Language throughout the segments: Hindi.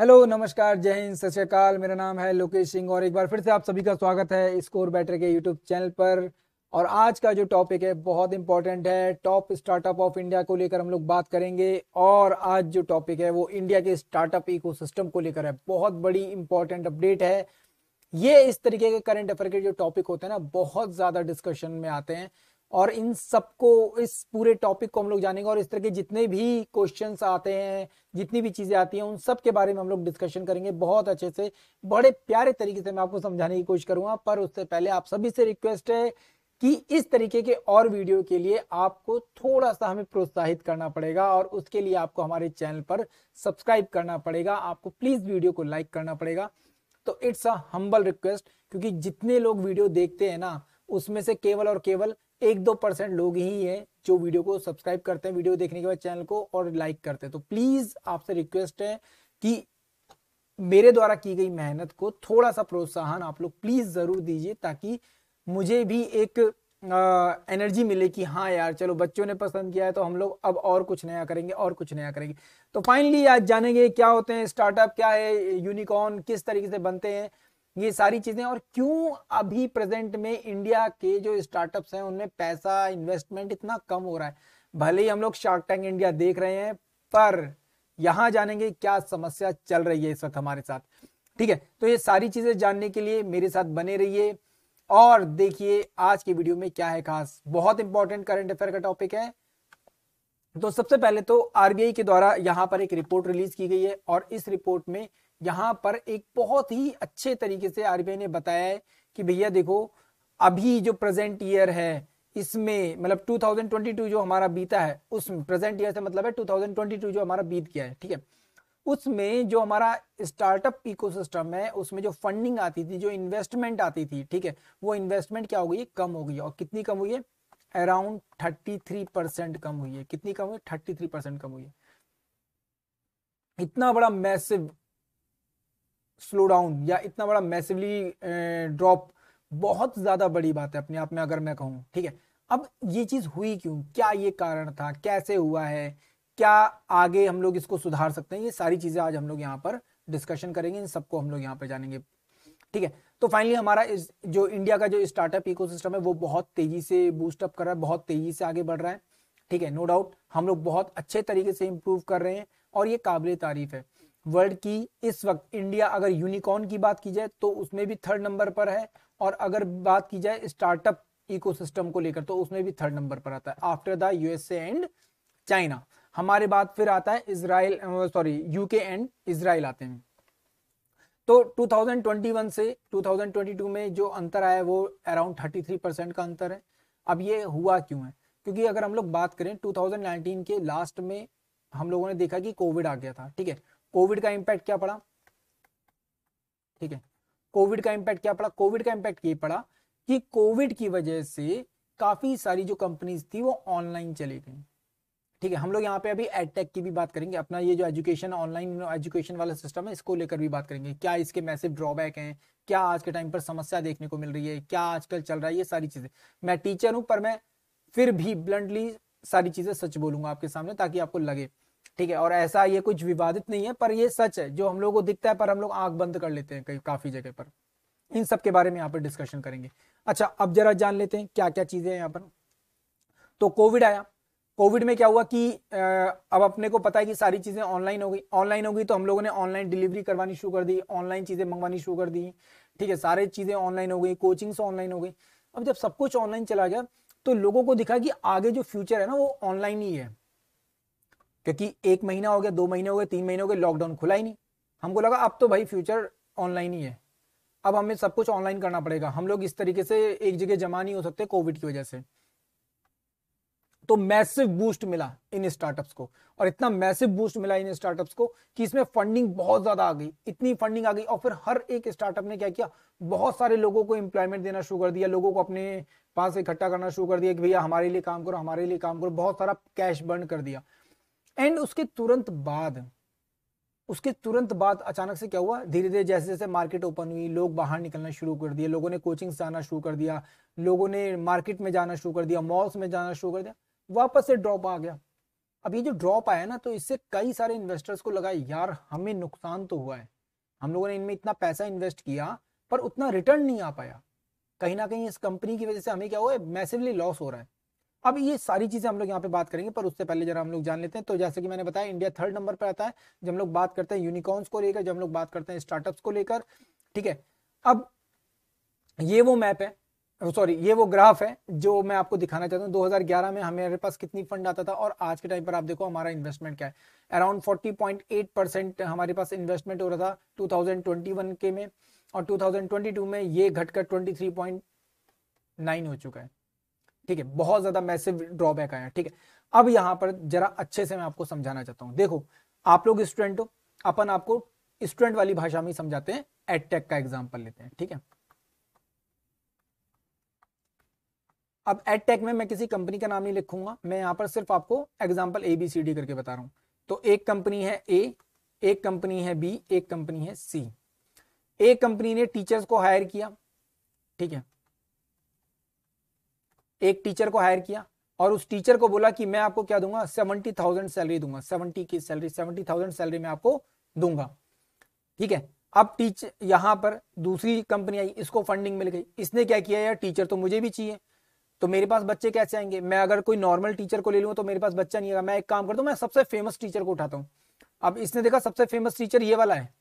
हेलो नमस्कार जय हिंद सत श्रीकाल मेरा नाम है लोकेश सिंह और एक बार फिर से आप सभी का स्वागत है स्कोर बैटर के यूट्यूब चैनल पर और आज का जो टॉपिक है बहुत इंपॉर्टेंट है टॉप स्टार्टअप ऑफ इंडिया को लेकर हम लोग बात करेंगे और आज जो टॉपिक है वो इंडिया के स्टार्टअप इकोसिस्टम को लेकर है बहुत बड़ी इंपॉर्टेंट अपडेट है ये इस तरीके के करंट अफेयर के जो टॉपिक होते हैं ना बहुत ज्यादा डिस्कशन में आते हैं और इन सबको इस पूरे टॉपिक को हम लोग जानेंगे और इस तरह के जितने भी क्वेश्चन आते हैं जितनी भी चीज़ें आती हैं उन सब के बारे में हम लोग डिस्कशन करेंगे बहुत अच्छे से बड़े प्यारे तरीके से मैं आपको समझाने की कोशिश करूंगा पर उससे पहले आप सभी से रिक्वेस्ट है कि इस तरीके के और वीडियो के लिए आपको थोड़ा सा हमें प्रोत्साहित करना पड़ेगा और उसके लिए आपको हमारे चैनल पर सब्सक्राइब करना पड़ेगा आपको प्लीज़ वीडियो को लाइक करना पड़ेगा तो इट्स अ हम्बल रिक्वेस्ट क्योंकि जितने लोग वीडियो देखते हैं ना उसमें से केवल और केवल एक दो परसेंट लोग ही हैं जो वीडियो को सब्सक्राइब करते हैं वीडियो देखने के बाद चैनल को और लाइक करते हैं तो प्लीज़ आपसे रिक्वेस्ट है कि मेरे द्वारा की गई मेहनत को थोड़ा सा प्रोत्साहन आप लोग प्लीज़ ज़रूर दीजिए ताकि मुझे भी एक एनर्जी मिले कि हाँ यार चलो बच्चों ने पसंद किया है तो हम लोग अब और कुछ नया करेंगे और कुछ नया करेंगे तो फाइनली आज जानेंगे क्या होते हैं स्टार्टअप क्या है यूनिकॉर्न किस तरीके से बनते हैं ये सारी चीजें और क्यों अभी प्रेजेंट में इंडिया के जो स्टार्टअप्स हैं उनमें पैसा इन्वेस्टमेंट इतना कम हो रहा है भले ही हम लोग शार्क टैंक इंडिया देख रहे हैं पर यहां जानेंगे क्या समस्या चल रही है इस वक्त हमारे साथ ठीक है तो ये सारी चीजें जानने के लिए मेरे साथ बने रहिए और देखिए आज की वीडियो में क्या है खास बहुत इंपॉर्टेंट करंट अफेयर का टॉपिक है तो सबसे पहले तो आरबीआई के द्वारा यहां पर एक रिपोर्ट रिलीज की गई है और इस रिपोर्ट में यहाँ पर एक बहुत ही अच्छे तरीके से आरबीआई ने बताया है कि भैया देखो अभी जो प्रेजेंट ईयर है इसमें मतलब 2022 जो हमारा बीता है उसमें प्रेजेंट ईयर से मतलब है 2022 जो हमारा बीत गया है ठीक है उसमें जो हमारा स्टार्टअप इकोसिस्टम है उसमें जो फंडिंग आती थी जो इन्वेस्टमेंट आती थी ठीक है वो इन्वेस्टमेंट क्या हो गई कम हो गई है और कितनी कम हुई है अराउंड 33 परसेंट कम हुई है कितनी कम हुई 33 परसेंट कम हुई है इतना बड़ा मैसिव स्लो डाउन या इतना बड़ा मैसिवली ड्रॉप बहुत ज़्यादा बड़ी बात है अपने आप में अगर मैं कहूँ ठीक है अब ये चीज़ हुई क्यों क्या ये कारण था कैसे हुआ है क्या आगे हम लोग इसको सुधार सकते हैं ये सारी चीज़ें आज हम लोग यहाँ पर डिस्कशन करेंगे इन सबको हम लोग यहाँ पर जानेंगे ठीक है तो फाइनली हमारा इस जो इंडिया का जो स्टार्टअप इकोसिस्टम है वो बहुत तेज़ी से बूस्टअप कर रहा है बहुत तेज़ी से आगे बढ़ रहा है ठीक है नो डाउट हम लोग बहुत अच्छे तरीके से इम्प्रूव कर रहे हैं और ये काबिल तारीफ है वर्ल्ड की इस वक्त इंडिया अगर यूनिकॉर्न की बात की जाए तो उसमें भी थर्ड नंबर पर है और अगर बात की जाए स्टार्टअप इकोसिस्टम को लेकर तो उसमें भी थर्ड नंबर पर आता है after the USA and China हमारे बाद फिर आता है Israel sorry UK and Israel आते हैं तो 2021 से 2022 में जो अंतर आया वो अराउंड 33 परसेंट का अंतर है अब ये हुआ क्यों है क्योंकि अगर हम लोग बात करें 2019 के लास्ट में हम लोगों ने देखा कि कोविड आ गया था ठीक है कोविड का इम्पैक्ट क्या पड़ा ठीक है कोविड का इम्पैक्ट क्या पड़ा कोविड का इम्पैक्ट ये पड़ा कि कोविड की वजह से काफी सारी जो कंपनीज थी वो ऑनलाइन चली गई ठीक है हम लोग यहाँ पे अभी एडटेक की भी बात करेंगे अपना ये जो एजुकेशन ऑनलाइन एजुकेशन वाला सिस्टम है इसको लेकर भी बात करेंगे क्या इसके मैसिव ड्रॉबैक हैं क्या आज के टाइम पर समस्या देखने को मिल रही है क्या आजकल चल रहा है ये सारी चीजें मैं टीचर हूं पर मैं फिर भी ब्लंटली सारी चीजें सच बोलूंगा आपके सामने ताकि आपको लगे ठीक है और ऐसा ये कुछ विवादित नहीं है पर ये सच है जो हम लोग को दिखता है पर हम लोग आंख बंद कर लेते हैं कई काफी जगह पर इन सब के बारे में यहाँ पर डिस्कशन करेंगे अच्छा अब जरा जान लेते हैं क्या क्या चीजें हैं यहाँ पर तो कोविड आया कोविड में क्या हुआ कि अब अपने को पता है कि सारी चीजें ऑनलाइन हो गई ऑनलाइन हो गई तो हम लोगों ने ऑनलाइन डिलीवरी करवानी शुरू कर दी ऑनलाइन चीजें मंगवानी शुरू कर दी ठीक है सारी चीजें ऑनलाइन हो गई कोचिंग्स ऑनलाइन हो गई अब जब सब कुछ ऑनलाइन चला गया तो लोगों को दिखा कि आगे जो फ्यूचर है ना वो ऑनलाइन ही है क्योंकि एक महीना हो गया दो महीने हो गए तीन महीने हो गए लॉकडाउन खुला ही नहीं हमको लगा अब तो भाई फ्यूचर ऑनलाइन ही है अब हमें सब कुछ ऑनलाइन करना पड़ेगा हम लोग इस तरीके से एक जगह जमा नहीं हो सकते कोविड की वजह से तो मैसिव बूस्ट मिला इन स्टार्टअप्स को और इतना मैसिव बूस्ट मिला इन स्टार्टअप्स को कि इसमें फंडिंग बहुत ज्यादा आ गई इतनी फंडिंग आ गई और फिर हर एक स्टार्टअप ने क्या किया बहुत सारे लोगों को एम्प्लॉयमेंट देना शुरू कर दिया लोगों को अपने पास इकट्ठा करना शुरू कर दिया कि भैया हमारे लिए काम करो हमारे लिए काम करो बहुत सारा कैश बर्न कर दिया एंड उसके तुरंत बाद उसके तुरंत बाद अचानक से क्या हुआ धीरे धीरे जैसे जैसे मार्केट ओपन हुई लोग बाहर निकलना शुरू कर दिए लोगों ने कोचिंग जाना शुरू कर दिया लोगों ने मार्केट में जाना शुरू कर दिया मॉल्स में जाना शुरू कर दिया वापस से ड्रॉप आ गया अब ये जो ड्रॉप आया ना तो इससे कई सारे इन्वेस्टर्स को लगा यार हमें नुकसान तो हुआ है हम लोगों ने इनमें इतना पैसा इन्वेस्ट किया पर उतना रिटर्न नहीं आ पाया कहीं ना कहीं इस कंपनी की वजह से हमें क्या हुआ है मैसिवली लॉस हो रहा है अब ये सारी चीज़ें हम लोग यहाँ पे बात करेंगे पर उससे पहले जरा हम लोग जान लेते हैं तो जैसे कि मैंने बताया इंडिया थर्ड नंबर पर आता है जब हम लोग बात करते हैं यूनिकॉर्न्स को लेकर जब हम लोग बात करते हैं स्टार्टअप्स को लेकर ठीक है अब ये वो मैप है सॉरी ये वो ग्राफ है जो मैं आपको दिखाना चाहता हूँ 2011 में हमारे पास कितनी फंड आता था और आज के टाइम पर आप देखो हमारा इन्वेस्टमेंट क्या है अराउंड 40.8 परसेंट हमारे पास इन्वेस्टमेंट हो रहा था 2021 के में और 2022 में ये घटकर 23.9 हो चुका है ठीक है बहुत ज्यादा मैसिव ड्रॉबैक आया ठीक है अब यहां पर जरा अच्छे से मैं आपको समझाना चाहता हूं देखो आप लोग स्टूडेंट हो अपन आपको स्टूडेंट वाली भाषा में समझाते हैं एडटेक का एग्जाम्पल लेते हैं ठीक है अब एडटेक में मैं किसी कंपनी का नाम नहीं लिखूंगा मैं यहां पर सिर्फ आपको example A B C D करके बता रहा हूं तो एक कंपनी है ए एक कंपनी है बी एक कंपनी है सी एक कंपनी ने टीचर्स को हायर किया ठीक है एक टीचर को हायर किया और उस टीचर को बोला कि मैं आपको क्या दूंगा सेवेंटी थाउजेंड सैलरी दूंगा सेवेंटी की सैलरी सेवेंटी थाउजेंड सैलरी में आपको दूंगा ठीक है अब टीचर यहां पर दूसरी कंपनी आई इसको फंडिंग मिल गई इसने क्या किया यार टीचर तो मुझे भी चाहिए तो मेरे पास बच्चे कैसे आएंगे मैं अगर कोई नॉर्मल टीचर को ले लूंगा तो मेरे पास बच्चा नहीं आएगा मैं एक काम करता हूँ मैं सबसे फेमस टीचर को उठाता हूँ अब इसने देखा सबसे फेमस टीचर ये वाला है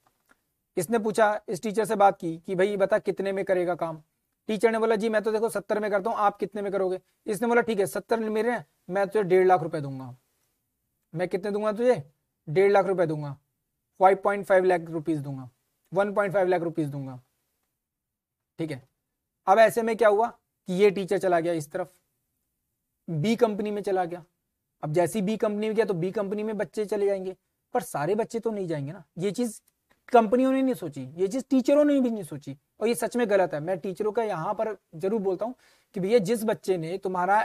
इसने पूछा इस टीचर से बात की कि भाई बता कितने में करेगा काम टीचर ने बोला जी मैं तो देखो सत्तर में करता हूँ आप कितने में करोगे इसने बोला ठीक है सत्तर मेरे हैं मैं तुझे डेढ़ लाख रुपए दूंगा मैं कितने दूंगा तुझे डेढ़ लाख रुपए दूंगा five point five lakh rupees दूंगा one point five lakh rupees दूंगा ठीक है अब ऐसे में क्या हुआ कि ये टीचर चला गया इस तरफ बी कंपनी में चला गया अब जैसी बी कंपनी में गया तो बी कंपनी में बच्चे चले जाएंगे पर सारे बच्चे तो नहीं जाएंगे ना ये चीज कंपनियों ने नहीं सोची ये चीज टीचरों ने भी नहीं सोची और ये सच में गलत है मैं टीचरों का यहाँ पर जरूर बोलता हूँ कि भैया जिस बच्चे ने तुम्हारा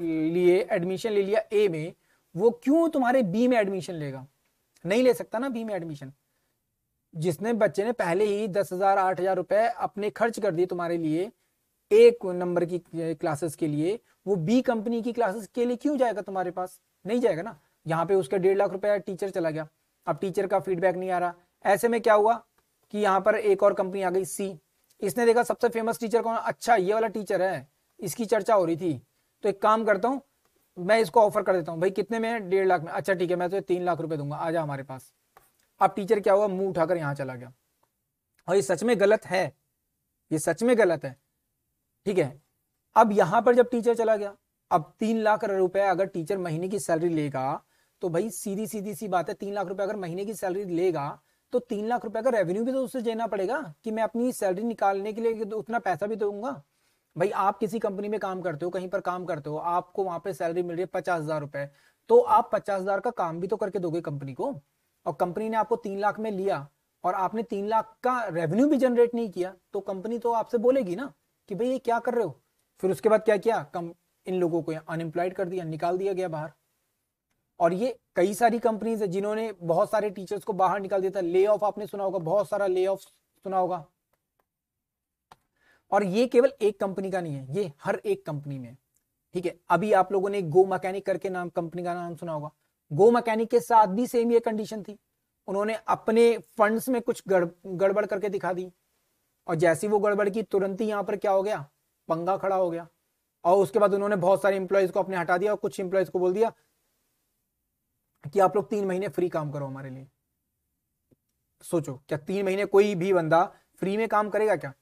लिए एडमिशन ले लिया ए में वो क्यों तुम्हारे बी में एडमिशन लेगा नहीं ले सकता ना बी में एडमिशन जिसने बच्चे ने पहले ही दस हजार आठ हजार रुपए अपने खर्च कर दिए तुम्हारे लिए एक नंबर की क्लासेस के लिए वो बी कंपनी की क्लासेस के लिए क्यों जाएगा तुम्हारे पास नहीं जाएगा ना यहाँ पे उसका डेढ़ लाख रुपया टीचर चला गया अब टीचर का फीडबैक नहीं आ रहा ऐसे में क्या हुआ कि यहाँ पर एक और कंपनी आ गई सी इसने देखा सबसे फेमस टीचर कौन अच्छा ये वाला टीचर है इसकी चर्चा हो रही थी तो एक काम करता हूँ मैं इसको ऑफर कर देता हूँ भाई कितने में डेढ़ लाख में अच्छा ठीक है मैं तो तीन लाख रुपए दूंगा आ जा हमारे पास अब टीचर क्या हुआ मुंह उठाकर यहाँ चला गया और ये सच में गलत है ये सच में गलत है ठीक है अब यहाँ पर जब टीचर चला गया अब तीन लाख रुपए अगर टीचर महीने की सैलरी लेगा तो भाई सीधी सीधी सी बात है तीन लाख रुपए अगर महीने की सैलरी लेगा तो तीन लाख रुपए का रेवेन्यू भी तो उससे देना पड़ेगा कि मैं अपनी सैलरी निकालने के लिए उतना पैसा भी दूंगा भाई आप किसी कंपनी में काम करते हो कहीं पर काम करते हो आपको वहां पर सैलरी मिल रही है पचास हजार रुपए तो आप पचास हजार का काम भी तो करके दोगे कंपनी को और कंपनी ने आपको तीन लाख में लिया और आपने तीन लाख का रेवेन्यू भी जनरेट नहीं किया तो कंपनी तो आपसे बोलेगी ना कि भाई ये क्या कर रहे हो फिर उसके बाद क्या किया कम इन लोगों को अनएम्प्लॉयड कर दिया निकाल दिया गया बाहर और ये कई सारी कंपनीज है जिन्होंने बहुत सारे टीचर्स को बाहर निकाल दिया था ले ऑफ आपने सुना होगा बहुत सारा ले ऑफ सुना होगा और ये केवल एक कंपनी का नहीं है ये हर एक कंपनी में ठीक है अभी आप लोगों ने गो मैकेनिक करके नाम कंपनी का नाम सुना होगा गो मैकेनिक के साथ भी सेम ये कंडीशन थी उन्होंने अपने फंड्स में कुछ गड़बड़ करके दिखा दी और जैसी वो गड़बड़ की तुरंत ही यहां पर क्या हो गया पंगा खड़ा हो गया और उसके बाद उन्होंने बहुत सारे इंप्लॉयज को अपने हटा दिया और कुछ इंप्लॉयज को बोल दिया कि आप लोग तीन महीने फ्री काम करो हमारे लिए सोचो क्या तीन महीने कोई भी बंदा फ्री में काम करेगा क्या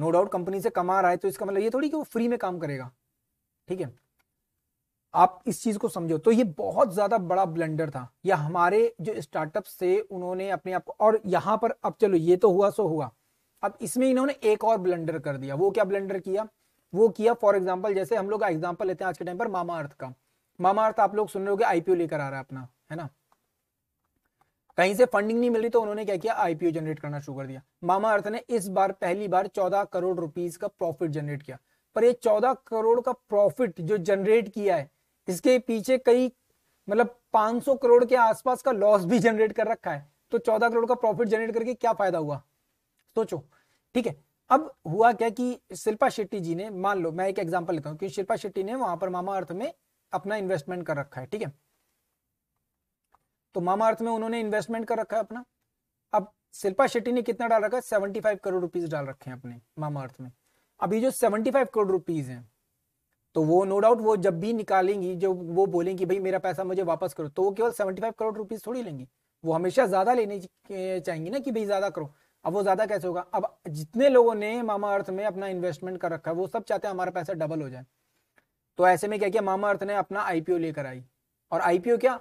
नो डाउट कंपनी से कमा रहा है तो इसका मतलब ये थोड़ी कि वो फ्री में काम करेगा ठीक है आप इस चीज को समझो तो ये बहुत ज्यादा बड़ा ब्लेंडर था या हमारे जो स्टार्टअप से उन्होंने अपने आप और यहां पर अब चलो ये तो हुआ सो हुआ अब इसमें इन्होंने एक और ब्लेंडर कर दिया वो क्या ब्लेंडर किया वो किया फॉर एग्जाम्पल जैसे हम लोग एग्जाम्पल लेते हैं आज के टाइम पर मामा अर्थ का मामा अर्थ आप लोग सुन रहे हो आईपीओ लेकर आ रहा है अपना है ना कहीं से फंडिंग नहीं मिल रही तो उन्होंने क्या किया आईपीओ जनरेट करना शुरू कर दिया मामा अर्थ ने इस बार पहली बार चौदह करोड़ रुपीज का प्रॉफिट जनरेट किया पर ये चौदह करोड़ का प्रॉफिट जो जनरेट किया है इसके पीछे कई मतलब 500 करोड़ के आसपास का लॉस भी जनरेट कर रखा है तो 14 करोड़ का प्रॉफिट जनरेट करके क्या फायदा हुआ सोचो ठीक है अब हुआ क्या कि शिल्पा शेट्टी जी ने मान लो मैं एक एग्जांपल लेता हूँ कि शिल्पा शेट्टी ने वहां पर मामा अर्थ में अपना इन्वेस्टमेंट कर रखा है ठीक है तो मामा अर्थ में उन्होंने इन्वेस्टमेंट कर रखा है अपना अब शिल्पा शेट्टी ने कितना डाल रखा है सेवेंटी फाइव करोड़ रुपीज डाल रखे हैं अपने मामा अर्थ में अभी जो सेवेंटी फाइव करोड़ रुपीज है तो वो नो डाउट वो जब भी निकालेंगी जो वो बोलेंगी भाई मेरा पैसा मुझे वापस करो तो वो केवल सेवेंटी फाइव करोड़ रुपीज थोड़ी लेंगी वो हमेशा ज्यादा लेने चाहेंगी ना कि भाई ज्यादा करो अब वो ज्यादा कैसे होगा अब जितने लोगों ने मामा अर्थ में अपना इन्वेस्टमेंट कर रखा है वो सब चाहते हैं हमारा पैसा डबल हो जाए तो ऐसे में क्या किया मामा अर्थ ने अपना आईपीओ लेकर आई और आईपीओ क्या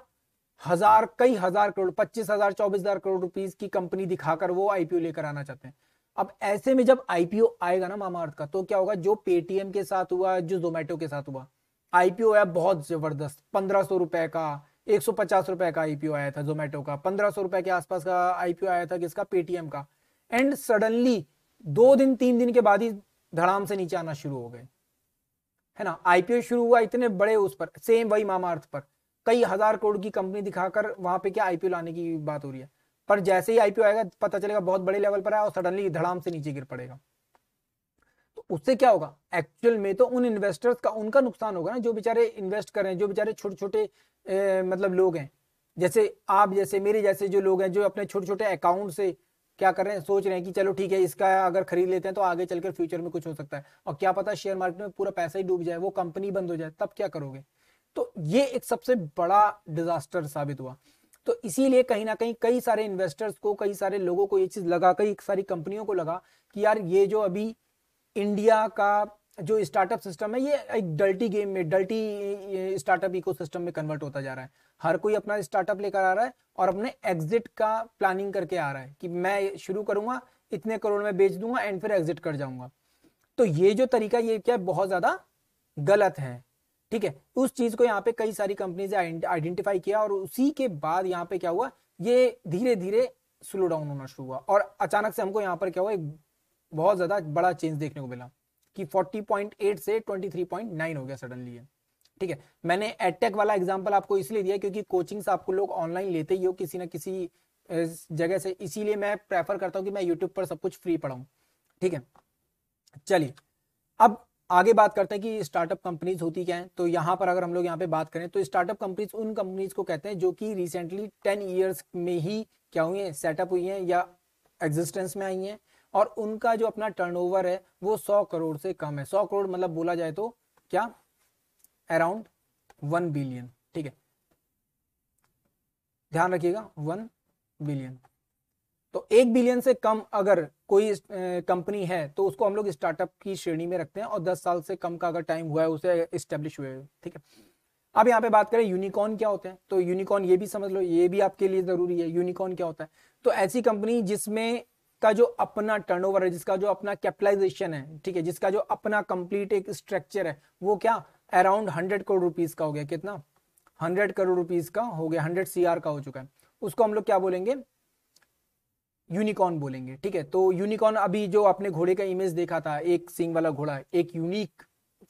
हजार कई हजार करोड़ पच्चीस हजार चौबीस हजार करोड़ रुपीज की कंपनी दिखाकर वो आईपीओ लेकर आना चाहते हैं अब ऐसे में जब आईपीओ आएगा ना मामा अर्थ का तो क्या होगा जो पेटीएम के साथ हुआ जो जोमेटो के साथ हुआ आईपीओ आया बहुत जबरदस्त पंद्रह सौ रुपए का एक सौ पचास रुपए का आईपीओ आया था जोमेटो का पंद्रह सौ रुपए के आसपास का आईपीओ आया था किसका पेटीएम का एंड सडनली दो दिन तीन दिन के बाद ही धड़ाम से नीचे आना शुरू हो गए है ना आईपीओ शुरू हुआ इतने बड़े उस पर सेम वही मामा अर्थ पर कई हजार करोड़ की कंपनी दिखाकर वहां पे क्या आईपीओ लाने की बात हो रही है पर जैसे ही आईपीओ आएगा पता चलेगा बहुत बड़े लेवल पर है और सडनली धड़ाम से नीचे गिर पड़ेगा तो उससे क्या होगा एक्चुअल में तो उन इन्वेस्टर्स का उनका नुकसान होगा ना जो बेचारे इन्वेस्ट कर रहे हैं जो बेचारे छोटे छोटे मतलब लोग हैं जैसे आप जैसे मेरे जैसे जो लोग हैं जो अपने छोटे छोटे अकाउंट से क्या कर रहे हैं सोच रहे हैं कि चलो ठीक है इसका अगर खरीद लेते हैं तो आगे चलकर फ्यूचर में कुछ हो सकता है और क्या पता शेयर मार्केट में पूरा पैसा ही डूब जाए वो कंपनी बंद हो जाए तब क्या करोगे तो ये एक सबसे बड़ा डिजास्टर साबित हुआ तो इसीलिए कहीं ना कहीं कई सारे इन्वेस्टर्स को कई सारे लोगों को ये चीज लगा कई सारी कंपनियों को लगा कि यार ये जो अभी इंडिया का जो स्टार्टअप सिस्टम है ये एक डल्टी गेम में डल्टी स्टार्टअप इकोसिस्टम में कन्वर्ट होता जा रहा है हर कोई अपना स्टार्टअप लेकर आ रहा है और अपने एग्जिट का प्लानिंग करके आ रहा है कि मैं शुरू करूंगा इतने करोड़ में बेच दूंगा एंड फिर एग्जिट कर जाऊंगा तो ये जो तरीका ये क्या बहुत ज़्यादा गलत है ठीक है उस चीज़ को यहाँ पे कई सारी कंपनीज आइडेंटिफाई किया और उसी के बाद यहाँ पे क्या हुआ ये धीरे धीरे स्लो डाउन होना शुरू हुआ और अचानक से हमको यहाँ पर क्या हुआ एक बहुत ज़्यादा बड़ा चेंज देखने को मिला कि 40.8 से 23.9 हो गया सडनली है ठीक है मैंने एडटेक वाला एग्जाम्पल आपको इसलिए दिया क्योंकि कोचिंग्स आपको लोग ऑनलाइन लेते ही हो किसी ना किसी जगह से इसीलिए मैं प्रेफर करता हूँ कि मैं यूट्यूब पर सब कुछ फ्री पढ़ाऊँ ठीक है चलिए अब आगे बात करते हैं कि स्टार्टअप कंपनीज होती क्या है तो यहाँ पर अगर हम लोग यहाँ पे बात करें तो स्टार्टअप कंपनीज उन कंपनीज को कहते हैं जो कि रिसेंटली टेन ईयर्स में ही क्या हुई हैं सेटअप हुई हैं या एग्जिस्टेंस में आई हैं और उनका जो अपना टर्नओवर है वो सौ करोड़ से कम है सौ करोड़ मतलब बोला जाए तो क्या अराउंड वन बिलियन ठीक है ध्यान रखिएगा वन बिलियन तो एक बिलियन से कम अगर कोई कंपनी है तो उसको हम लोग स्टार्टअप की श्रेणी में रखते हैं और 10 साल से कम का अगर टाइम हुआ है उसे स्टेब्लिश हुए ठीक है अब यहाँ पे बात करें यूनिकॉर्न क्या होते हैं तो यूनिकॉर्न ये भी समझ लो ये भी आपके लिए जरूरी है यूनिकॉर्न क्या होता है तो ऐसी कंपनी जिसमें का जो अपना टर्नओवर है जिसका जो अपना कैपिटलाइजेशन है ठीक है जिसका जो अपना कंप्लीट एक स्ट्रक्चर है वो क्या अराउंड हंड्रेड करोड़ रुपीज का हो गया कितना हंड्रेड करोड़ रुपीज का हो गया हंड्रेड सी का हो चुका है उसको हम लोग क्या बोलेंगे यूनिकॉर्न बोलेंगे ठीक है तो यूनिकॉर्न अभी जो आपने घोड़े का इमेज देखा था एक सिंग वाला घोड़ा एक यूनिक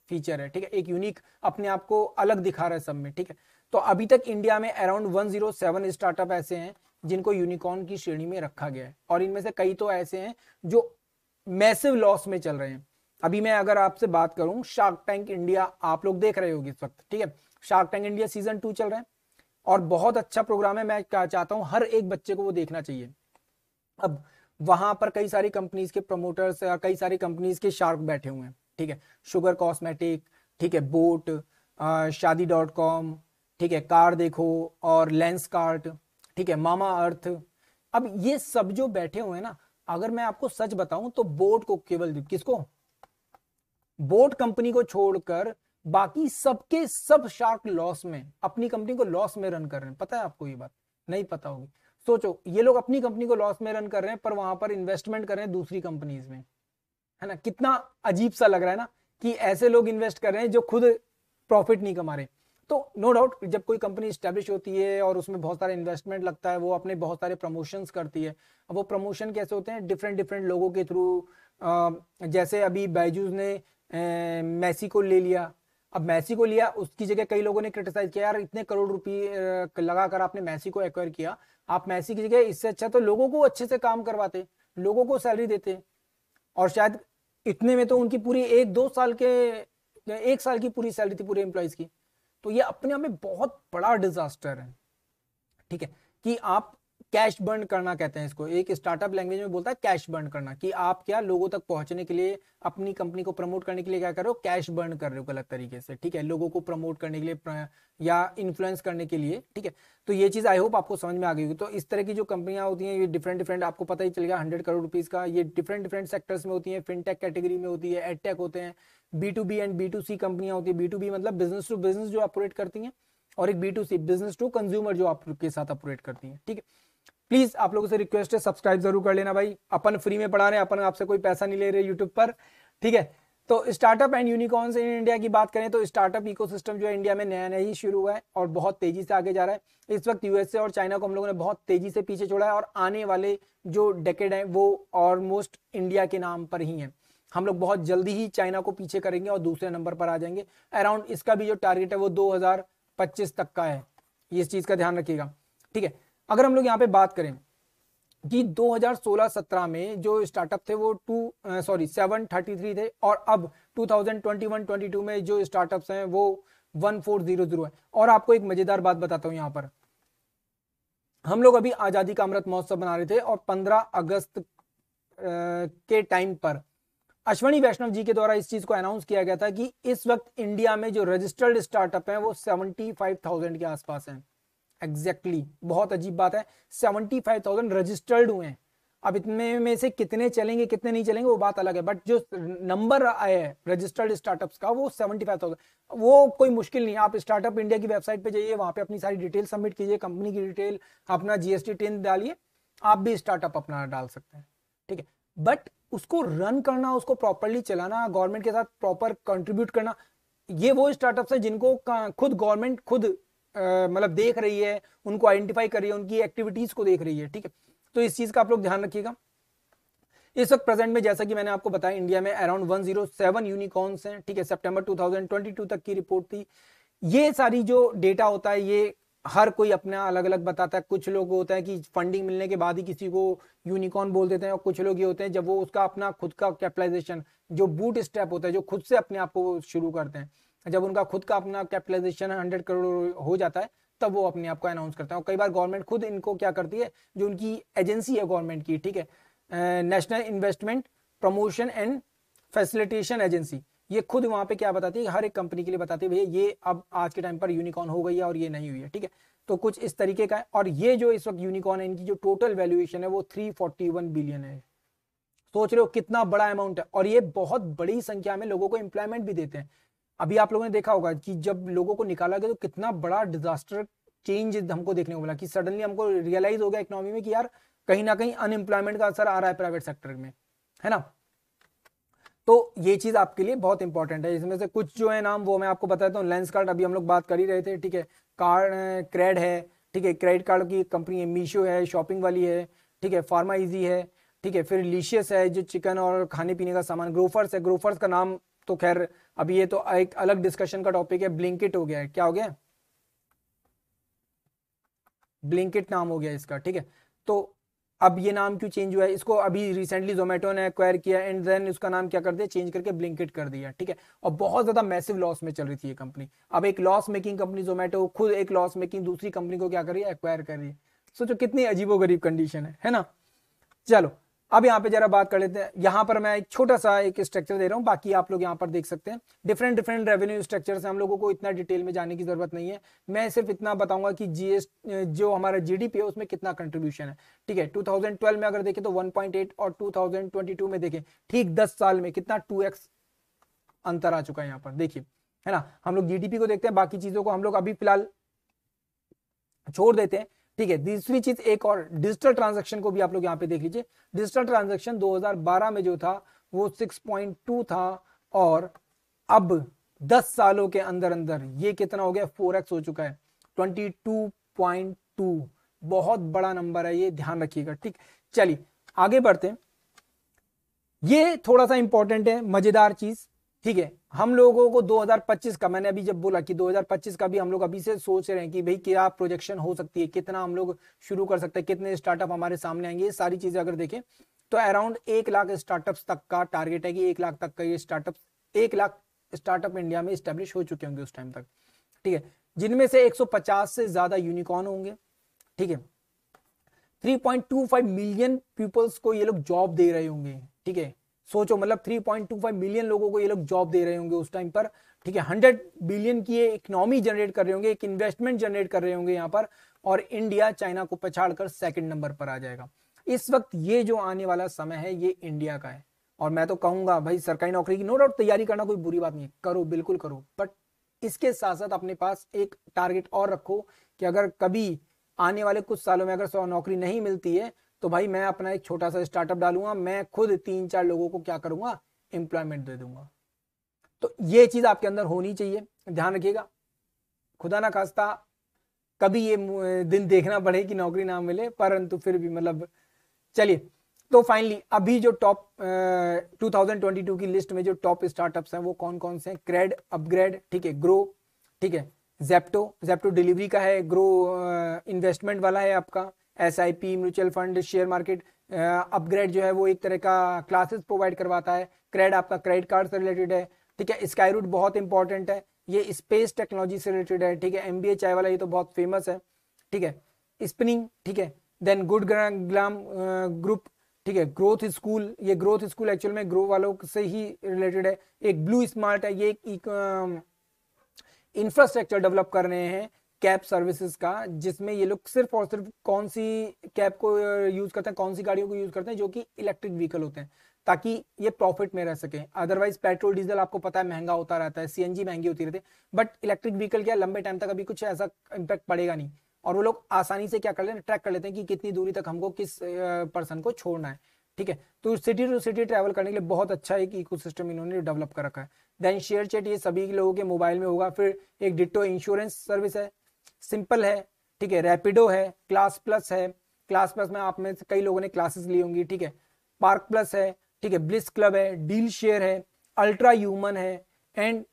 फीचर है ठीक है एक यूनिक अपने आप को अलग दिखा रहा है सब में ठीक है तो अभी तक इंडिया में अराउंड 107 स्टार्टअप ऐसे हैं जिनको यूनिकॉर्न की श्रेणी में रखा गया है और इनमें से कई तो ऐसे हैं जो मैसिव लॉस में चल रहे हैं अभी मैं अगर आपसे बात करूं शार्क टैंक इंडिया आप लोग देख रहे होगी इस वक्त ठीक है Shark Tank India season two चल रहा है और बहुत अच्छा प्रोग्राम है मैं क्या चाहता हूं हर एक बच्चे को वो देखना चाहिए अब वहां पर कई सारी कंपनीज के प्रमोटर्स या कई सारी कंपनीज के शार्क बैठे हुए हैं ठीक है शुगर कॉस्मेटिक ठीक है बोट शादी डॉट कॉम ठीक है कार देखो और लेंस कार्ट ठीक है मामा अर्थ अब ये सब जो बैठे हुए हैं ना अगर मैं आपको सच बताऊं तो बोट को केवल किसको बोट कंपनी को छोड़कर बाकी सबके सब शार्क लॉस में अपनी कंपनी को लॉस में रन कर रहे हैं पता है आपको ये बात नहीं पता होगी सोचो ये लोग अपनी कंपनी को लॉस में रन कर रहे हैं पर वहां पर इन्वेस्टमेंट कर रहे हैं दूसरी कंपनीज में है ना कितना अजीब सा लग रहा है ना कि ऐसे लोग इन्वेस्ट कर रहे हैं जो खुद प्रॉफिट नहीं कमा रहे तो नो no डाउट जब कोई कंपनी स्टेब्लिश होती है और उसमें बहुत सारे इन्वेस्टमेंट लगता है वो अपने बहुत सारे प्रमोशन करती है अब वो प्रमोशन कैसे होते हैं डिफरेंट डिफरेंट लोगों के थ्रू जैसे अभी बैजूज ने मैसी को ले लिया अब मैसी को लिया उसकी जगह कई लोगों ने क्रिटिसाइज किया यार इतने करोड़ रुपये लगाकर आपने मैसी को एक्वायर किया आप मैसी की जगह इससे अच्छा तो लोगों को अच्छे से काम करवाते लोगों को सैलरी देते और शायद इतने में तो उनकी पूरी एक दो साल के एक साल की पूरी सैलरी थी पूरे एम्प्लॉयज की तो ये अपने आप में बहुत बड़ा डिजास्टर है ठीक है कि आप कैश बर्न करना कहते हैं इसको एक स्टार्टअप लैंग्वेज में बोलता है कैश बर्न करना कि आप क्या लोगों तक पहुंचने के लिए अपनी कंपनी को प्रमोट करने के लिए क्या कर रहे हो कैश बर्न कर रहे हो गलत तरीके से ठीक है लोगों को प्रमोट करने के लिए या इन्फ्लुएंस करने के लिए ठीक है तो ये चीज आई होप आपको समझ में आ गई होगी तो इस तरह की जो कंपनियां होती हैं ये डिफरेंट डिफरेंट आपको पता ही चलेगा हंड्रेड करोड़ रुपीज का ये डिफरेंट डिफरेंट सेक्टर्स में होती है फिनटेक कैटेगरी में होती है एडटेक होते हैं B to B and B to C कंपनियां होती है बी टू बी मतलब बिजनेस टू बिजनेस जो ऑपरेट करती हैं और एक B to C business to consumer जो आपके साथ ऑपरेट करती है ठीक है प्लीज आप लोगों से रिक्वेस्ट है सब्सक्राइब जरूर कर लेना भाई अपन फ्री में पढ़ा रहे हैं अपन आपसे कोई पैसा नहीं ले रहे यूट्यूब पर ठीक है तो startup and unicorn in India की बात करें तो स्टार्टअप इकोसिस्टम जो है इंडिया में नया नया ही शुरू हुआ है और बहुत तेजी से आगे जा रहा है इस वक्त यूएसए और चाइना को हम लोगों ने बहुत तेजी से पीछे छोड़ा है और आने वाले जो डेकेड है वो ऑलमोस्ट इंडिया के नाम पर ही है हम लोग बहुत जल्दी ही चाइना को पीछे करेंगे और दूसरे नंबर पर आ जाएंगे अराउंड इसका भी जो टारगेट है वो 2025 तक का है इस चीज का ध्यान रखिएगा ठीक है अगर हम लोग यहाँ पे बात करें कि 2016-17 में जो स्टार्टअप थे वो टू सॉरी सेवन थ्री थे और अब 2021-22 में जो स्टार्टअप्स हैं वो 1400 है और आपको एक मजेदार बात बताता हूँ यहाँ पर हम लोग अभी आज़ादी का अमृत महोत्सव बना रहे थे और 15 अगस्त के टाइम पर अश्वनी वैष्णव जी के द्वारा इस चीज को अनाउंस किया गया था कि इस वक्त इंडिया में जो रजिस्टर्ड स्टार्टअप है वो सेवेंटी के आसपास हैं एग्जैक्टली exactly, बहुत अजीब बात है सेवेंटी फाइव थाउजेंड रजिस्टर्ड हुए हैं अब इतने में से कितने चलेंगे कितने नहीं चलेंगे वो बात अलग है बट जो नंबर आया है रजिस्टर्ड स्टार्टअप्स का वो सेवेंटी फाइव थाउजेंड वो कोई मुश्किल नहीं आप स्टार्टअप इंडिया की वेबसाइट पे जाइए वहाँ पे अपनी सारी डिटेल सबमिट कीजिए कंपनी की डिटेल अपना जीएसटी टेन डालिए आप भी स्टार्टअप अपना डाल सकते हैं ठीक है बट उसको रन करना उसको प्रॉपरली चलाना गवर्नमेंट के साथ प्रॉपर कंट्रीब्यूट करना ये वो स्टार्टअप्स हैं जिनको खुद गवर्नमेंट खुद मतलब देख रही है उनको आइडेंटिफाई कर रही है उनकी एक्टिविटीज को देख रही है ठीक है तो इस चीज का आप लोग ध्यान रखिएगा इस वक्त प्रेजेंट में जैसा कि मैंने आपको बताया इंडिया में अराउंड 107 यूनिकॉर्न्स हैं ठीक है सितंबर 2022 तक की रिपोर्ट थी ये सारी जो डेटा होता है ये हर कोई अपना अलग अलग बताता है कुछ लोग होता है कि फंडिंग मिलने के बाद ही किसी को यूनिकॉर्न बोल देते हैं और कुछ लोग ये होते हैं जब वो उसका अपना खुद का कैपिटलाइजेशन जो बूट स्टेप होता है जो खुद से अपने आप को शुरू करते हैं जब उनका खुद का अपना कैपिटलाइजेशन हंड्रेड करोड़ हो जाता है तब वो अपने आप को अनाउंस करता है और कई बार गवर्नमेंट खुद इनको क्या करती है जो उनकी एजेंसी है गवर्नमेंट की ठीक है national investment promotion and facilitation agency ये खुद वहां पे क्या बताती है हर एक कंपनी के लिए बताती है भैया ये अब आज के टाइम पर यूनिकॉर्न हो गई है और ये नहीं हुई है ठीक है तो कुछ इस तरीके का है और ये जो इस वक्त यूनिकॉर्न है इनकी जो टोटल वैल्यूएशन है वो 341 बिलियन है सोच रहे हो कितना बड़ा अमाउंट है और ये बहुत बड़ी संख्या में लोगों को एम्प्लॉयमेंट भी देते हैं अभी आप लोगों ने देखा होगा कि जब लोगों को निकाला गया तो कितना बड़ा डिजास्टर चेंज हमको देखने को मिला कि सडनली हमको रियलाइज हो गया इकोनॉमी में कि यार कहीं ना कहीं अनएम्प्लॉयमेंट का असर आ रहा है प्राइवेट सेक्टर में है ना तो ये चीज आपके लिए बहुत इंपॉर्टेंट है इसमें से कुछ जो है नाम वो मैं आपको बताता हूँ लेंस कार्ड अभी हम लोग बात कर ही रहे थे ठीक है कार्ड क्रेड है ठीक है क्रेडिट कार्ड की कंपनी है मीशो है शॉपिंग वाली है ठीक है फार्मा इजी है ठीक है फिर लिशियस है जो चिकन और खाने पीने का सामान ग्रोफर्स है ग्रोफर्स का नाम तो खैर अब ये तो एक अलग डिस्कशन का टॉपिक है ब्लिंकिट हो गया है क्या हो गया ब्लिंकिट नाम हो गया इसका ठीक है तो अब ये नाम क्यों चेंज हुआ है इसको अभी रिसेंटली जोमेटो ने एक्वायर किया एंड देन उसका नाम क्या कर दिया चेंज करके ब्लिंकिट कर दिया ठीक है और बहुत ज्यादा मैसिव लॉस में चल रही थी ये कंपनी अब एक लॉस मेकिंग कंपनी जोमेटो खुद एक लॉस मेकिंग दूसरी कंपनी को क्या कर रही है एक्वायर कर रही है सोचो कितनी अजीबो गरीब कंडीशन है है ना चलो अब यहाँ पे जरा बात कर लेते हैं यहाँ पर मैं एक छोटा सा एक स्ट्रक्चर दे रहा हूँ बाकी आप लोग यहाँ पर देख सकते हैं डिफरेंट डिफरेंट रेवेन्यू स्ट्रक्चर हम लोगों को इतना डिटेल में जाने की जरूरत नहीं है मैं सिर्फ इतना बताऊंगा कि जीएस जो हमारा जीडीपी है उसमें कितना कंट्रीब्यूशन है ठीक है 2012 में अगर देखें तो वन और टू में देखें ठीक दस साल में कितना टू अंतर आ चुका है यहाँ पर देखिए है ना हम लोग जीडीपी को देखते हैं बाकी चीजों को हम लोग अभी फिलहाल छोड़ देते हैं ठीक है दूसरी चीज एक और डिजिटल ट्रांजेक्शन को भी आप लोग यहाँ पे देख लीजिए डिजिटल ट्रांजेक्शन दो में जो था वो सिक्स था और अब दस सालों के अंदर अंदर ये कितना हो गया फोर हो चुका है टू बहुत बड़ा नंबर है ये ध्यान रखिएगा ठीक चलिए आगे बढ़ते हैं ये थोड़ा सा इंपॉर्टेंट है मजेदार चीज ठीक है हम लोगों को 2025 का मैंने अभी जब बोला कि 2025 का भी हम लोग अभी से सोच रहे हैं कि भाई क्या प्रोजेक्शन हो सकती है कितना हम लोग शुरू कर सकते हैं कितने स्टार्टअप हमारे सामने आएंगे ये सारी चीजें अगर देखें तो अराउंड एक लाख स्टार्टअप्स तक का टारगेट है कि एक लाख तक का ये स्टार्टअप एक लाख स्टार्टअप इंडिया में स्टेब्लिश हो चुके होंगे उस टाइम तक ठीक है जिनमें से एक से ज्यादा यूनिकॉर्न होंगे ठीक है थ्री मिलियन पीपल्स को ये लोग जॉब दे रहे होंगे ठीक है सोचो मतलब 3.25 मिलियन लोगों को ये लोग जॉब दे रहे होंगे उस टाइम पर ठीक है 100 बिलियन की ये इकोनॉमी जनरेट कर रहे होंगे एक इन्वेस्टमेंट जनरेट कर रहे होंगे यहाँ पर और इंडिया चाइना को पछाड़ कर सेकेंड नंबर पर आ जाएगा इस वक्त ये जो आने वाला समय है ये इंडिया का है और मैं तो कहूंगा भाई सरकारी नौकरी की नो डाउट तैयारी करना कोई बुरी बात नहीं करो बिल्कुल करो बट इसके साथ साथ अपने पास एक टारगेट और रखो कि अगर कभी आने वाले कुछ सालों में अगर नौकरी नहीं मिलती है तो भाई मैं अपना एक छोटा सा स्टार्टअप डालूंगा मैं खुद तीन चार लोगों को क्या करूंगा एम्प्लॉयमेंट दे दूंगा तो ये चीज आपके अंदर होनी चाहिए ध्यान रखिएगा खुदा ना खास्ता कभी ये दिन देखना पड़े कि नौकरी ना मिले परंतु फिर भी मतलब चलिए तो फाइनली अभी जो टॉप uh, 2022 की लिस्ट में जो टॉप स्टार्टअप्स हैं वो कौन कौन से हैं क्रेड अपग्रेड ठीक है ग्रो ठीक है जेप्टो जेप्टो डिलीवरी का है ग्रो इन्वेस्टमेंट वाला है आपका S I P mutual fund share market upgrade जो है वो एक तरह का क्लासेस प्रोवाइड करवाता है क्रेड आपका क्रेडिट कार्ड से रिलेटेड है ठीक है स्काई रूट बहुत इंपॉर्टेंट है ये स्पेस टेक्नोलॉजी से रिलेटेड है ठीक है एम बी ए चाय वाला ये तो बहुत फेमस है ठीक है स्पिनिंग ठीक है देन गुड ग्राम ग्रुप ठीक है ग्रोथ स्कूल ये ग्रोथ स्कूल एक्चुअल में ग्रो वालों से ही रिलेटेड है एक ब्लू स्मार्ट है ये एक इंफ्रास्ट्रक्चर um, डेवलप कर रहे हैं कैब सर्विसेज का जिसमें ये लोग सिर्फ और सिर्फ कौन सी कैब को यूज करते हैं कौन सी गाड़ियों को यूज करते हैं जो कि इलेक्ट्रिक व्हीकल होते हैं ताकि ये प्रॉफिट में रह सके अदरवाइज पेट्रोल डीजल आपको पता है महंगा होता रहता है सीएनजी महंगी होती रहती है बट इलेक्ट्रिक व्हीकल क्या लंबे टाइम तक अभी कुछ ऐसा इंपैक्ट पड़ेगा नहीं और वो लोग आसानी से क्या कर लेते हैं ट्रैक कर लेते हैं कि कितनी दूरी तक हमको किस पर्सन को छोड़ना है ठीक है तो सिटी टू सिटी ट्रैवल करने के लिए बहुत अच्छा एक सिस्टम इन्होंने डेवलप कर रखा है देन शेयर चेट ये सभी लोगों के मोबाइल में होगा फिर एक डिटो इंश्योरेंस सर्विस है सिंपल है ठीक है रैपिडो है क्लास प्लस है क्लास प्लस में आप में से कई लोगों ने क्लासेस ली होंगी ठीक है पार्क प्लस है ठीक है ब्लिस क्लब है डील शेयर है अल्ट्रा ह्यूमन है एंड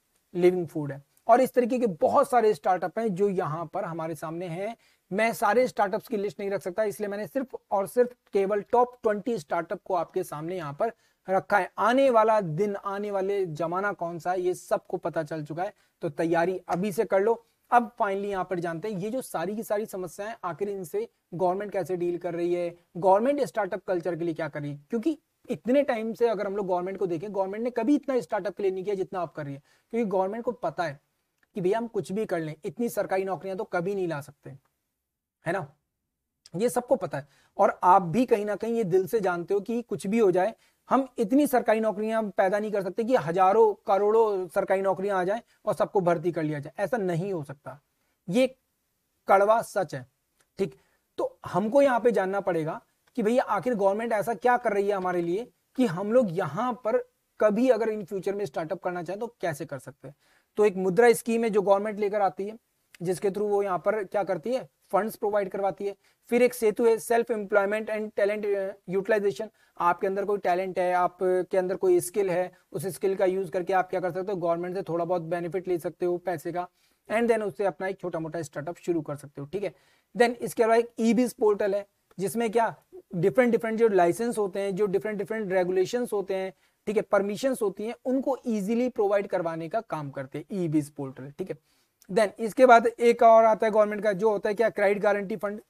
लिविंग फूड है और इस तरीके के बहुत सारे स्टार्टअप हैं जो यहाँ पर हमारे सामने हैं मैं सारे स्टार्टअप्स की लिस्ट नहीं रख सकता इसलिए मैंने सिर्फ और सिर्फ केवल टॉप ट्वेंटी स्टार्टअप को आपके सामने यहाँ पर रखा है आने वाला दिन आने वाले जमाना कौन सा है ये सबको पता चल चुका है तो तैयारी अभी से कर लो अब फाइनली यहाँ पर जानते हैं ये जो सारी की सारी समस्याएं आखिर इनसे गवर्नमेंट कैसे डील कर रही है गवर्नमेंट स्टार्टअप कल्चर के लिए क्या कर रही है क्योंकि इतने टाइम से अगर हम लोग गवर्नमेंट को देखें गवर्नमेंट ने कभी इतना स्टार्टअप के लिए नहीं किया जितना आप कर रही है क्योंकि गवर्नमेंट को पता है कि भैया हम कुछ भी कर लें इतनी सरकारी नौकरियां तो कभी नहीं ला सकते है ना ये सबको पता है और आप भी कहीं ना कहीं ये दिल से जानते हो कि कुछ भी हो जाए हम इतनी सरकारी नौकरियां पैदा नहीं कर सकते कि हजारों करोड़ों सरकारी नौकरियां आ जाएं और सबको भर्ती कर लिया जाए ऐसा नहीं हो सकता ये कड़वा सच है ठीक तो हमको यहाँ पे जानना पड़ेगा कि भैया आखिर गवर्नमेंट ऐसा क्या कर रही है हमारे लिए कि हम लोग यहाँ पर कभी अगर इन फ्यूचर में स्टार्टअप करना चाहें तो कैसे कर सकते हैं तो एक मुद्रा स्कीम है जो गवर्नमेंट लेकर आती है जिसके थ्रू वो यहाँ पर क्या करती है फंड्स प्रोवाइड करवाती है फिर एक सेतु है self employment and talent utilisation आपके अंदर कोई टैलेंट है आपके अंदर कोई स्किल है उस स्किल का यूज करके आप क्या कर सकते हो गवर्नमेंट से थोड़ा बहुत बेनिफिट ले सकते हो पैसे का एंड देन उससे अपना एक छोटा मोटा स्टार्टअप शुरू कर सकते हो ठीक है देन इसके अलावा एक ई बीज पोर्टल है जिसमें क्या डिफरेंट डिफरेंट जो लाइसेंस होते हैं जो डिफरेंट डिफरेंट रेगुलेशन होते हैं ठीक है परमिशन होती हैं उनको ईजिली प्रोवाइड करवाने का काम करते हैं ई बीज पोर्टल ठीक है देन इसके बाद एक और आता है गवर्नमेंट का जो होता है क्या क्रेडिट गारंटी फंड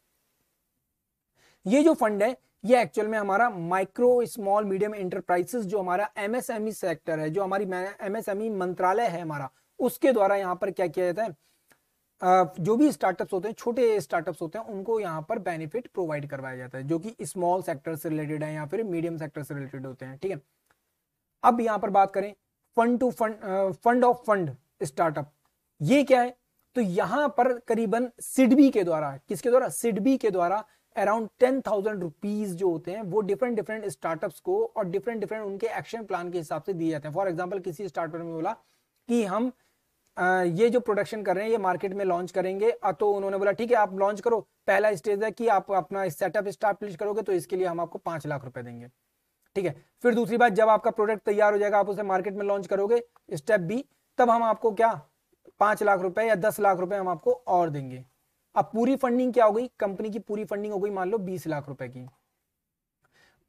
ये जो फंड है ये एक्चुअल में हमारा माइक्रो स्मॉल मीडियम इंटरप्राइजेस जो हमारा एमएसएमई सेक्टर e है जो हमारी एमएसएमई e मंत्रालय है हमारा उसके द्वारा यहाँ पर क्या किया जाता है जो भी स्टार्टअप्स होते हैं छोटे स्टार्टअप्स होते हैं उनको यहाँ पर बेनिफिट प्रोवाइड करवाया जाता है जो कि स्मॉल सेक्टर से रिलेटेड है या फिर मीडियम सेक्टर से रिलेटेड होते हैं ठीक है अब यहाँ पर बात करें fund to fund fund of fund startup ये क्या है तो यहां पर करीबन सिडबी के द्वारा किसके द्वारा सिडबी के द्वारा अराउंड टेन थाउजेंड रुपीज जो होते हैं वो डिफरेंट डिफरेंट स्टार्टअप्स को और डिफरेंट डिफरेंट उनके एक्शन प्लान के हिसाब से दिए जाते हैं फॉर एग्जाम्पल किसी स्टार्टअप में बोला कि हम आ, ये जो प्रोडक्शन कर रहे हैं ये मार्केट में लॉन्च करेंगे तो उन्होंने बोला ठीक है आप लॉन्च करो पहला स्टेज है कि आप अपना सेटअप स्टार्ट करोगे तो इसके लिए हम आपको पांच लाख रुपए देंगे ठीक है फिर दूसरी बात जब आपका प्रोडक्ट तैयार हो जाएगा आप उसे मार्केट में लॉन्च करोगे स्टेप बी तब हम आपको क्या पांच लाख रुपए या दस लाख रुपए हम आपको और देंगे अब पूरी फंडिंग क्या हो गई कंपनी की पूरी फंडिंग हो गई मान लो बीस लाख रुपए की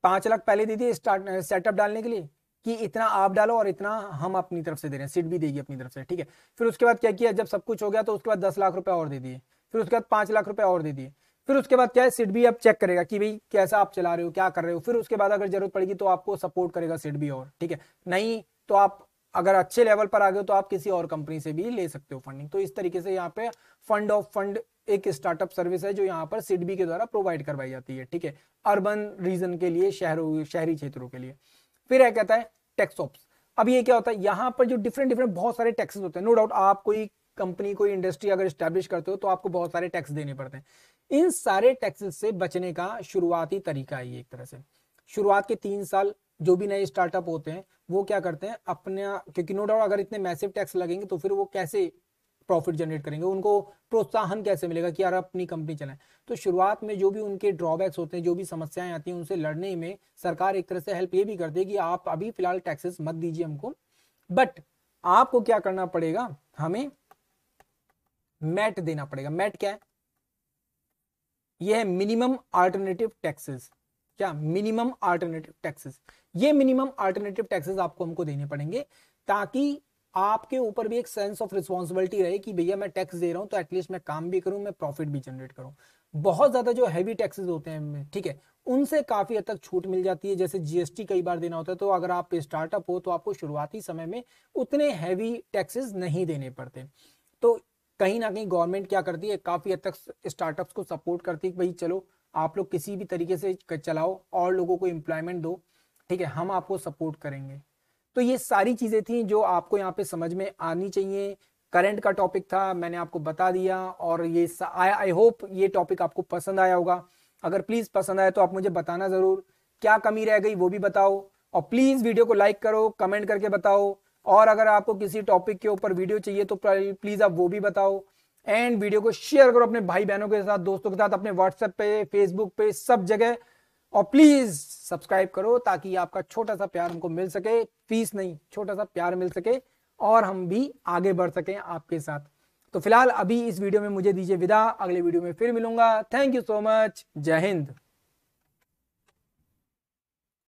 पांच लाख पहले दे दिए स्टार्ट सेटअप डालने के लिए कि इतना आप डालो और इतना हम अपनी तरफ से दे रहे हैं सीट भी देगी अपनी तरफ से ठीक है फिर उसके बाद क्या किया जब सब कुछ हो गया तो उसके बाद दस लाख रुपए और दे दिए फिर उसके बाद पांच लाख रुपए और दे दिए फिर उसके बाद क्या है सिट भी अब चेक करेगा कि भाई कैसा आप चला रहे हो क्या कर रहे हो फिर उसके बाद अगर जरूरत पड़ेगी तो आपको सपोर्ट करेगा सिट भी और ठीक है नहीं तो आप अगर अच्छे लेवल पर आ गए तो आप किसी और कंपनी से भी ले सकते हो फंडिंग तो इस तरीके से यहाँ पे फंड ऑफ फंड एक स्टार्टअप सर्विस है जो यहाँ पर सिडबी के द्वारा प्रोवाइड करवाई जाती है ठीक है अर्बन रीजन के लिए शहरों शहरी क्षेत्रों के लिए फिर यह कहता है ऑप्स अब ये क्या होता है यहाँ पर जो डिफरेंट डिफरेंट बहुत सारे टैक्सेस होते हैं नो डाउट आप कोई कंपनी कोई इंडस्ट्री अगर स्टैब्लिश करते हो तो आपको बहुत सारे टैक्स देने पड़ते हैं इन सारे टैक्सेस से बचने का शुरुआती तरीका है ये एक तरह से शुरुआत के तीन साल जो भी नए स्टार्टअप होते हैं वो क्या करते हैं अपने क्योंकि नो डाउट अगर इतने मैसिव टैक्स लगेंगे तो फिर वो कैसे प्रॉफिट जनरेट करेंगे उनको प्रोत्साहन कैसे मिलेगा कि यार अपनी कंपनी चलाएं तो शुरुआत में जो भी उनके ड्रॉबैक्स होते हैं जो भी समस्याएं आती हैं उनसे लड़ने में सरकार एक तरह से हेल्प ये भी करती है कि आप अभी फिलहाल टैक्सेस मत दीजिए हमको बट आपको क्या करना पड़ेगा हमें मैट देना पड़ेगा मैट क्या है यह है मिनिमम आल्टरनेटिव टैक्सेस क्या मिनिमम आल्टरनेटिव टैक्सेस ये मिनिमम अल्टरनेटिव टैक्सेस आपको हमको देने पड़ेंगे ताकि आपके ऊपर भी एक सेंस ऑफ रिस्पॉन्सिबिलिटी रहे कि भैया मैं टैक्स दे रहा हूँ तो एटलीस्ट मैं काम भी करूँ मैं प्रॉफिट भी जनरेट करूँ बहुत ज़्यादा जो हैवी टैक्सेस होते हैं ठीक है उनसे काफ़ी हद तक छूट मिल जाती है जैसे जीएसटी कई बार देना होता है तो अगर आप स्टार्टअप हो तो आपको शुरुआती समय में उतने हैवी टैक्सेस नहीं देने पड़ते तो कहीं ना कहीं गवर्नमेंट क्या करती है काफ़ी हद तक स्टार्टअप्स को सपोर्ट करती है भाई चलो आप लोग किसी भी तरीके से चलाओ और लोगों को एम्प्लॉयमेंट दो ठीक है हम आपको सपोर्ट करेंगे तो ये सारी चीज़ें थी जो आपको यहाँ पे समझ में आनी चाहिए करंट का टॉपिक था मैंने आपको बता दिया और ये आई होप ये टॉपिक आपको पसंद आया होगा अगर प्लीज़ पसंद आया तो आप मुझे बताना ज़रूर क्या कमी रह गई वो भी बताओ और प्लीज़ वीडियो को लाइक करो कमेंट करके बताओ और अगर आपको किसी टॉपिक के ऊपर वीडियो चाहिए तो प्लीज़ आप वो भी बताओ एंड वीडियो को शेयर करो अपने भाई बहनों के साथ दोस्तों के साथ अपने व्हाट्सएप पे फेसबुक पे सब जगह और प्लीज़ सब्सक्राइब करो ताकि आपका छोटा सा प्यार हमको मिल सके फीस नहीं छोटा सा प्यार मिल सके और हम भी आगे बढ़ सके आपके साथ तो फिलहाल अभी इस वीडियो में मुझे दीजिए विदा अगले वीडियो में फिर मिलूंगा थैंक यू सो मच जय हिंद